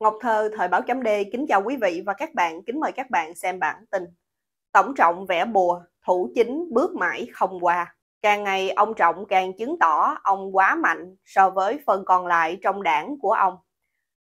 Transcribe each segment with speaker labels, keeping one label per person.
Speaker 1: Ngọc Thơ, Thời báo chấm D kính chào quý vị và các bạn, kính mời các bạn xem bản tin. Tổng Trọng vẽ bùa, thủ chính bước mãi không qua. Càng ngày ông Trọng càng chứng tỏ ông quá mạnh so với phần còn lại trong đảng của ông.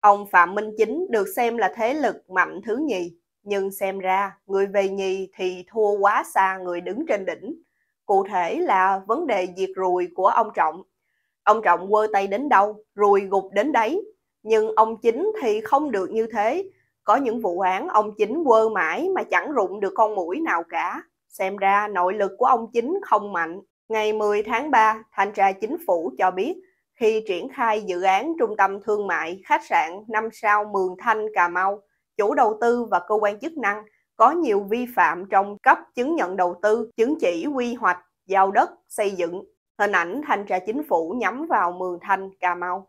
Speaker 1: Ông Phạm Minh Chính được xem là thế lực mạnh thứ nhì, nhưng xem ra người về nhì thì thua quá xa người đứng trên đỉnh. Cụ thể là vấn đề diệt ruồi của ông Trọng. Ông Trọng quơ tay đến đâu, ruồi gục đến đấy, nhưng ông chính thì không được như thế. Có những vụ án ông chính quơ mãi mà chẳng rụng được con mũi nào cả. Xem ra nội lực của ông chính không mạnh. Ngày 10 tháng 3, Thanh tra Chính phủ cho biết khi triển khai dự án trung tâm thương mại khách sạn năm sao Mường Thanh Cà Mau, chủ đầu tư và cơ quan chức năng có nhiều vi phạm trong cấp chứng nhận đầu tư, chứng chỉ quy hoạch, giao đất, xây dựng. Hình ảnh thanh tra chính phủ nhắm vào Mường Thanh Cà Mau.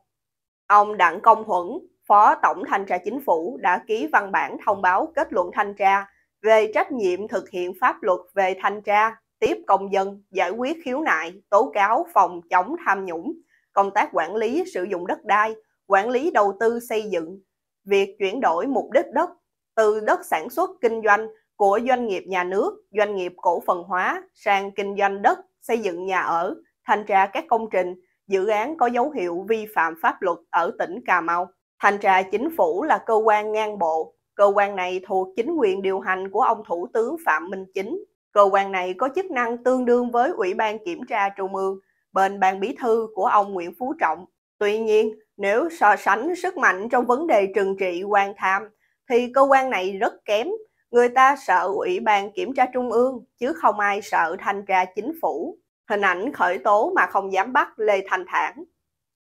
Speaker 1: Ông Đặng Công Huẩn, Phó Tổng Thanh tra Chính phủ đã ký văn bản thông báo kết luận thanh tra về trách nhiệm thực hiện pháp luật về thanh tra, tiếp công dân, giải quyết khiếu nại, tố cáo phòng chống tham nhũng, công tác quản lý sử dụng đất đai, quản lý đầu tư xây dựng, việc chuyển đổi mục đích đất từ đất sản xuất kinh doanh của doanh nghiệp nhà nước, doanh nghiệp cổ phần hóa sang kinh doanh đất, xây dựng nhà ở, thanh tra các công trình, dự án có dấu hiệu vi phạm pháp luật ở tỉnh Cà Mau. Thanh tra chính phủ là cơ quan ngang bộ. Cơ quan này thuộc chính quyền điều hành của ông Thủ tướng Phạm Minh Chính. Cơ quan này có chức năng tương đương với Ủy ban Kiểm tra Trung ương, bên ban bí thư của ông Nguyễn Phú Trọng. Tuy nhiên, nếu so sánh sức mạnh trong vấn đề trừng trị quan tham, thì cơ quan này rất kém. Người ta sợ Ủy ban Kiểm tra Trung ương, chứ không ai sợ thanh tra chính phủ hình ảnh khởi tố mà không dám bắt Lê Thanh Thản.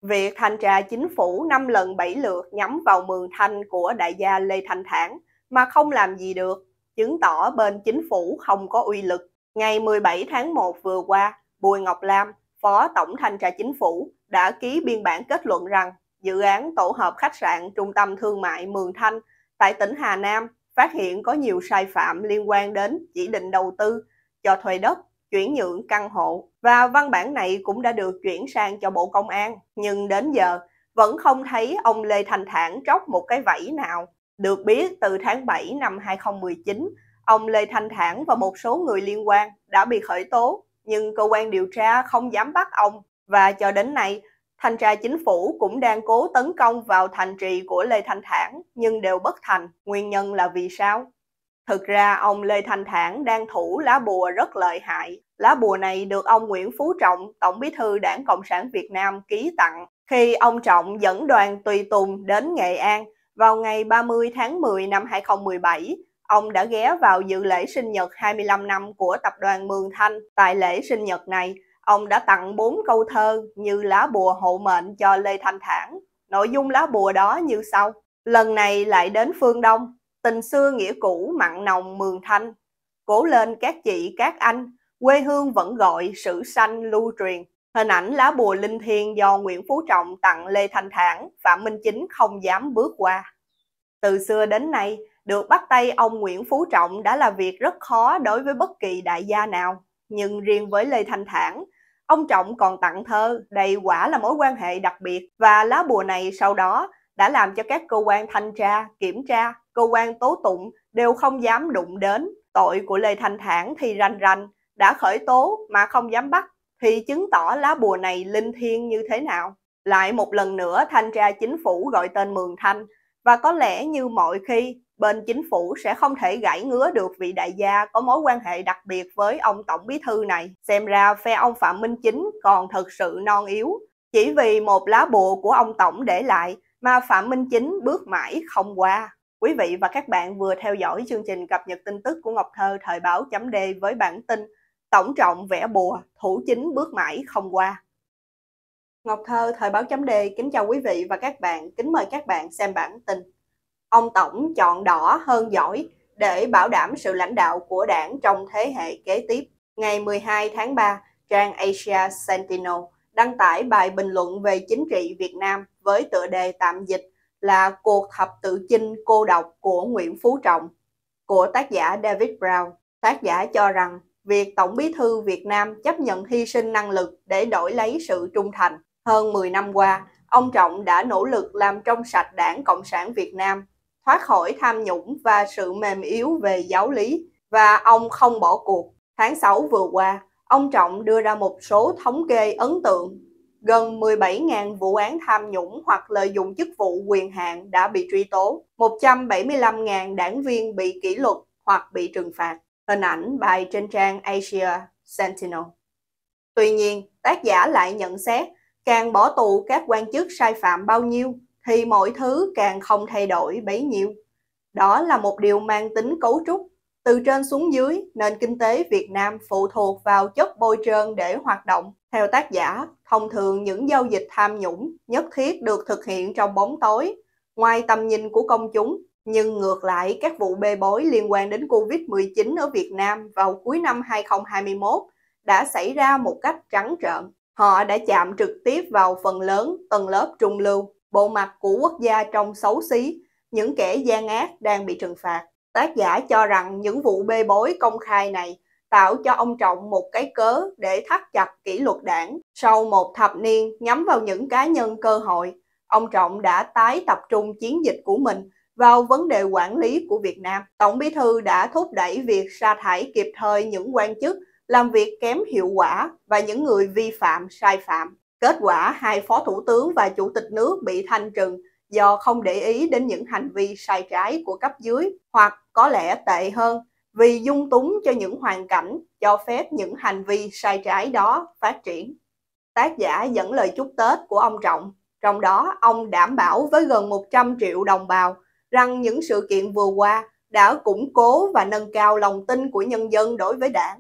Speaker 1: Việc thanh tra chính phủ 5 lần 7 lượt nhắm vào mường thanh của đại gia Lê Thanh Thản mà không làm gì được, chứng tỏ bên chính phủ không có uy lực. Ngày 17 tháng 1 vừa qua, Bùi Ngọc Lam, Phó Tổng Thanh tra Chính phủ, đã ký biên bản kết luận rằng dự án tổ hợp khách sạn trung tâm thương mại Mường Thanh tại tỉnh Hà Nam phát hiện có nhiều sai phạm liên quan đến chỉ định đầu tư, cho thuê đất chuyển nhượng căn hộ và văn bản này cũng đã được chuyển sang cho Bộ Công an. Nhưng đến giờ vẫn không thấy ông Lê Thành Thản tróc một cái vẫy nào. Được biết từ tháng 7 năm 2019, ông Lê Thanh Thản và một số người liên quan đã bị khởi tố, nhưng cơ quan điều tra không dám bắt ông. Và cho đến nay, thanh tra chính phủ cũng đang cố tấn công vào thành trì của Lê Thanh Thản, nhưng đều bất thành. Nguyên nhân là vì sao? Thực ra ông Lê Thanh Thản đang thủ lá bùa rất lợi hại. Lá bùa này được ông Nguyễn Phú Trọng, Tổng bí thư Đảng Cộng sản Việt Nam ký tặng khi ông Trọng dẫn đoàn tùy tùng đến Nghệ An vào ngày 30 tháng 10 năm 2017 ông đã ghé vào dự lễ sinh nhật 25 năm của tập đoàn Mường Thanh. Tại lễ sinh nhật này, ông đã tặng 4 câu thơ như lá bùa hộ mệnh cho Lê Thanh Thản. Nội dung lá bùa đó như sau. Lần này lại đến phương Đông, tình xưa nghĩa cũ mặn nồng mường thanh. Cố lên các chị, các anh, quê hương vẫn gọi sử sanh lưu truyền. Hình ảnh lá bùa linh thiêng do Nguyễn Phú Trọng tặng Lê Thanh Thản, Phạm Minh Chính không dám bước qua. Từ xưa đến nay, được bắt tay ông Nguyễn Phú Trọng đã là việc rất khó đối với bất kỳ đại gia nào. Nhưng riêng với Lê Thanh Thản, ông Trọng còn tặng thơ, đầy quả là mối quan hệ đặc biệt và lá bùa này sau đó đã làm cho các cơ quan thanh tra, kiểm tra cơ quan tố tụng đều không dám đụng đến. Tội của Lê Thanh Thản thì rành rành, đã khởi tố mà không dám bắt, thì chứng tỏ lá bùa này linh thiêng như thế nào. Lại một lần nữa thanh tra chính phủ gọi tên Mường Thanh, và có lẽ như mọi khi, bên chính phủ sẽ không thể gãy ngứa được vị đại gia có mối quan hệ đặc biệt với ông tổng bí thư này. Xem ra phe ông Phạm Minh Chính còn thật sự non yếu. Chỉ vì một lá bùa của ông tổng để lại mà Phạm Minh Chính bước mãi không qua. Quý vị và các bạn vừa theo dõi chương trình cập nhật tin tức của Ngọc Thơ thời báo chấm D với bản tin Tổng trọng vẽ bùa, thủ chính bước mãi không qua. Ngọc Thơ thời báo chấm D kính chào quý vị và các bạn, kính mời các bạn xem bản tin. Ông Tổng chọn đỏ hơn giỏi để bảo đảm sự lãnh đạo của đảng trong thế hệ kế tiếp. Ngày 12 tháng 3, trang Asia Sentinel đăng tải bài bình luận về chính trị Việt Nam với tựa đề tạm dịch là Cuộc thập tự chinh cô độc của Nguyễn Phú Trọng của tác giả David Brown. Tác giả cho rằng việc Tổng bí thư Việt Nam chấp nhận hy sinh năng lực để đổi lấy sự trung thành. Hơn 10 năm qua, ông Trọng đã nỗ lực làm trong sạch đảng Cộng sản Việt Nam, thoát khỏi tham nhũng và sự mềm yếu về giáo lý, và ông không bỏ cuộc. Tháng 6 vừa qua, ông Trọng đưa ra một số thống kê ấn tượng gần 17.000 vụ án tham nhũng hoặc lợi dụng chức vụ quyền hạn đã bị truy tố, 175.000 đảng viên bị kỷ luật hoặc bị trừng phạt. Hình ảnh bài trên trang Asia Sentinel. Tuy nhiên, tác giả lại nhận xét càng bỏ tù các quan chức sai phạm bao nhiêu thì mọi thứ càng không thay đổi bấy nhiêu. Đó là một điều mang tính cấu trúc từ trên xuống dưới, nền kinh tế Việt Nam phụ thuộc vào chất bôi trơn để hoạt động. Theo tác giả, thông thường những giao dịch tham nhũng nhất thiết được thực hiện trong bóng tối, ngoài tầm nhìn của công chúng. Nhưng ngược lại, các vụ bê bối liên quan đến Covid-19 ở Việt Nam vào cuối năm 2021 đã xảy ra một cách trắng trợn. Họ đã chạm trực tiếp vào phần lớn tầng lớp trung lưu, bộ mặt của quốc gia trong xấu xí, những kẻ gian ác đang bị trừng phạt. Tác giả cho rằng những vụ bê bối công khai này tạo cho ông Trọng một cái cớ để thắt chặt kỷ luật đảng. Sau một thập niên nhắm vào những cá nhân cơ hội, ông Trọng đã tái tập trung chiến dịch của mình vào vấn đề quản lý của Việt Nam. Tổng bí thư đã thúc đẩy việc sa thải kịp thời những quan chức làm việc kém hiệu quả và những người vi phạm sai phạm. Kết quả, hai phó thủ tướng và chủ tịch nước bị thanh trừng do không để ý đến những hành vi sai trái của cấp dưới hoặc có lẽ tệ hơn vì dung túng cho những hoàn cảnh cho phép những hành vi sai trái đó phát triển. Tác giả dẫn lời chúc Tết của ông Trọng, trong đó ông đảm bảo với gần 100 triệu đồng bào rằng những sự kiện vừa qua đã củng cố và nâng cao lòng tin của nhân dân đối với đảng,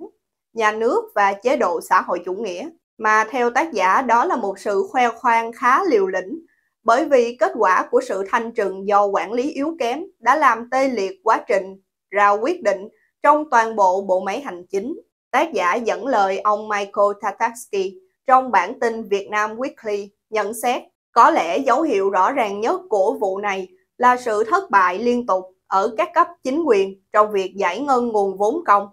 Speaker 1: nhà nước và chế độ xã hội chủ nghĩa. Mà theo tác giả đó là một sự khoe khoang khá liều lĩnh bởi vì kết quả của sự thanh trừng do quản lý yếu kém đã làm tê liệt quá trình ra quyết định trong toàn bộ bộ máy hành chính. Tác giả dẫn lời ông Michael Tatarsky trong bản tin Việt Nam Weekly nhận xét có lẽ dấu hiệu rõ ràng nhất của vụ này là sự thất bại liên tục ở các cấp chính quyền trong việc giải ngân nguồn vốn công.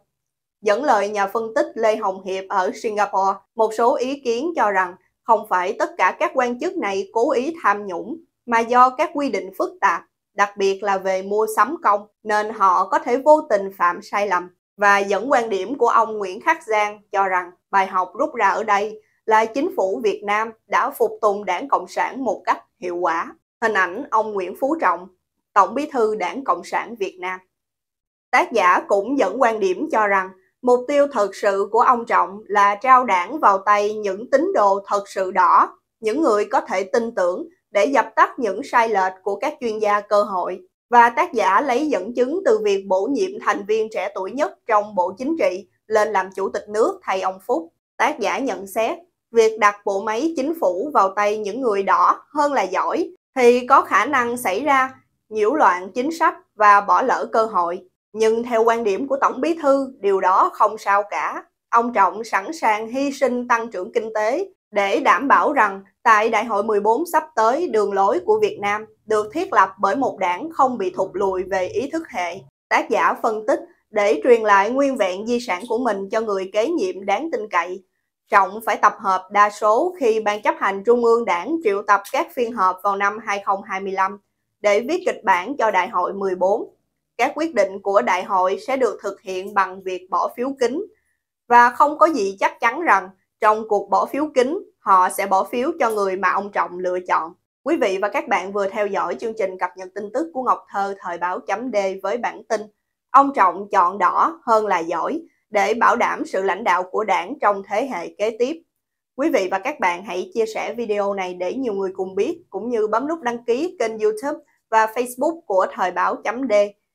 Speaker 1: Dẫn lời nhà phân tích Lê Hồng Hiệp ở Singapore, một số ý kiến cho rằng không phải tất cả các quan chức này cố ý tham nhũng, mà do các quy định phức tạp, đặc biệt là về mua sắm công, nên họ có thể vô tình phạm sai lầm. Và dẫn quan điểm của ông Nguyễn Khắc Giang cho rằng bài học rút ra ở đây là chính phủ Việt Nam đã phục tùng đảng Cộng sản một cách hiệu quả. Hình ảnh ông Nguyễn Phú Trọng, Tổng bí thư đảng Cộng sản Việt Nam. Tác giả cũng dẫn quan điểm cho rằng Mục tiêu thật sự của ông Trọng là trao đảng vào tay những tín đồ thật sự đỏ, những người có thể tin tưởng để dập tắt những sai lệch của các chuyên gia cơ hội. Và tác giả lấy dẫn chứng từ việc bổ nhiệm thành viên trẻ tuổi nhất trong Bộ Chính trị lên làm chủ tịch nước thay ông Phúc. Tác giả nhận xét, việc đặt bộ máy chính phủ vào tay những người đỏ hơn là giỏi thì có khả năng xảy ra nhiễu loạn chính sách và bỏ lỡ cơ hội. Nhưng theo quan điểm của Tổng Bí Thư, điều đó không sao cả. Ông Trọng sẵn sàng hy sinh tăng trưởng kinh tế để đảm bảo rằng tại Đại hội 14 sắp tới đường lối của Việt Nam được thiết lập bởi một đảng không bị thụt lùi về ý thức hệ. Tác giả phân tích để truyền lại nguyên vẹn di sản của mình cho người kế nhiệm đáng tin cậy. Trọng phải tập hợp đa số khi Ban chấp hành Trung ương đảng triệu tập các phiên họp vào năm 2025 để viết kịch bản cho Đại hội 14 các quyết định của đại hội sẽ được thực hiện bằng việc bỏ phiếu kín và không có gì chắc chắn rằng trong cuộc bỏ phiếu kín họ sẽ bỏ phiếu cho người mà ông Trọng lựa chọn. Quý vị và các bạn vừa theo dõi chương trình cập nhật tin tức của Ngọc Thơ thời báo chấm D với bản tin Ông Trọng chọn đỏ hơn là giỏi để bảo đảm sự lãnh đạo của đảng trong thế hệ kế tiếp. Quý vị và các bạn hãy chia sẻ video này để nhiều người cùng biết, cũng như bấm nút đăng ký kênh youtube và facebook của thời báo chấm D